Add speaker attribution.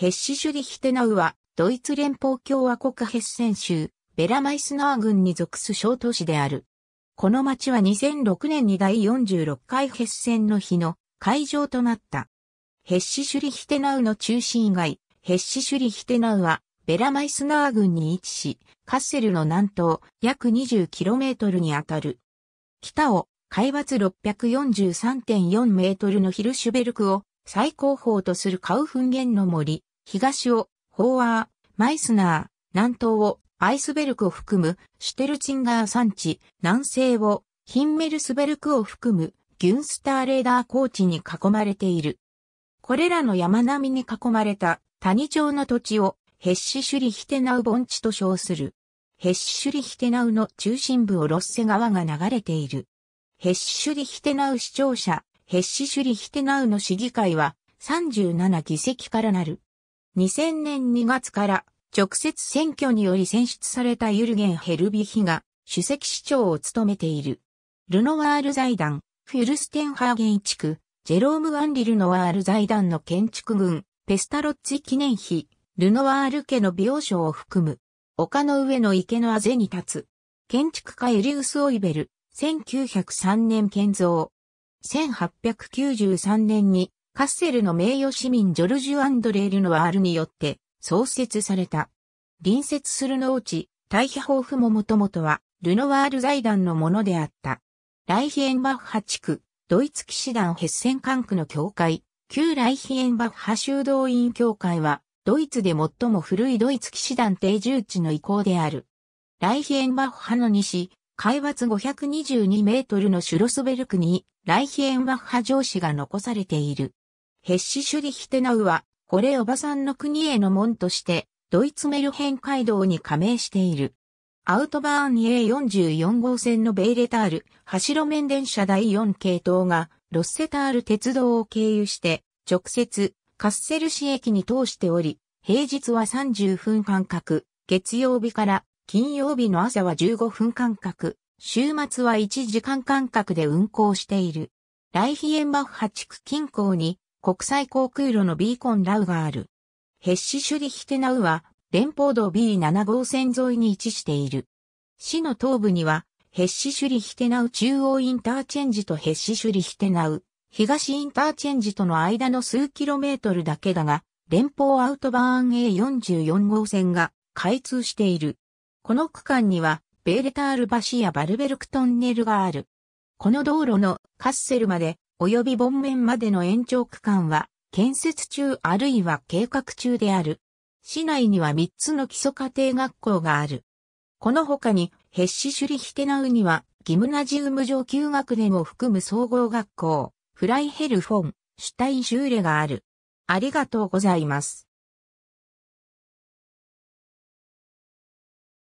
Speaker 1: ヘッシシュリヒテナウは、ドイツ連邦共和国ヘッセン州、ベラマイスナー郡に属す小都市である。この町は2006年に第46回ヘッセンの日の会場となった。ヘッシシュリヒテナウの中心以外、ヘッシシュリヒテナウは、ベラマイスナー郡に位置し、カッセルの南東約 20km にあたる。北を海抜643.4メートルのヒルシュベルクを最高峰とするカウフンゲンの森、東をホーアー、マイスナー、南東をアイスベルクを含むシュテルチンガー山地、南西をヒンメルスベルクを含むギュンスターレーダー高地に囲まれている。これらの山並みに囲まれた谷町の土地をヘッシシュリヒテナウ盆地と称する。ヘッシュリヒテナウの中心部をロッセ川が流れている。ヘッシュリヒテナウ市庁舎、ヘッシュリヒテナウの市議会は37議席からなる。2000年2月から直接選挙により選出されたユルゲン・ヘルビヒが主席市長を務めている。ルノワール財団、フュルステンハーゲン地区、ジェローム・アンリ・ルノワール財団の建築群、ペスタロッツ記念碑、ルノワール家の美容所を含む、丘の上の池のあぜに立つ、建築家エリウス・オイベル、1903年建造。1893年にカッセルの名誉市民ジョルジュ・アンドレー・ルノワールによって創設された。隣接する農地、大ヒホ府ももともとは、ルノワール財団のものであった。ライヒエンバッハ地区、ドイツ騎士団ヘッセン管区の教会、旧ライヒエンバッハ修道院教会は、ドイツで最も古いドイツ騎士団定住地の意向である。ライヒエンバッハの西、海抜522メートルのシュロスベルクに、ライヒエンバッハ城址が残されている。ヘッシシュリヒテナウは、これおばさんの国への門として、ドイツメルヘン街道に加盟している。アウトバーン A44 号線のベイレタール、橋路面電車第4系統が、ロッセタール鉄道を経由して、直接、カッセル市駅に通しており、平日は30分間隔、月曜日から金曜日の朝は15分間隔、週末は1時間間隔で運行している。ライヒエンバッハ地区近郊に国際航空路のビーコンラウがある。ヘッシシュリヒテナウは、連邦道 B7 号線沿いに位置している。市の東部には、ヘッシシュリヒテナウ中央インターチェンジとヘッシシュリヒテナウ、東インターチェンジとの間の数キロメートルだけだが、連邦アウトバーン A44 号線が開通している。この区間には、ベーレタール橋やバルベルクトンネルがある。この道路のカッセルまで及び盆面までの延長区間は、建設中あるいは計画中である。市内には3つの基礎家庭学校がある。この他に、ヘッシシュリヒテナウには、ギムナジウム上級学年を含む総合学校、フライヘルフォン、シュタインシューレがある。ありがとうございます。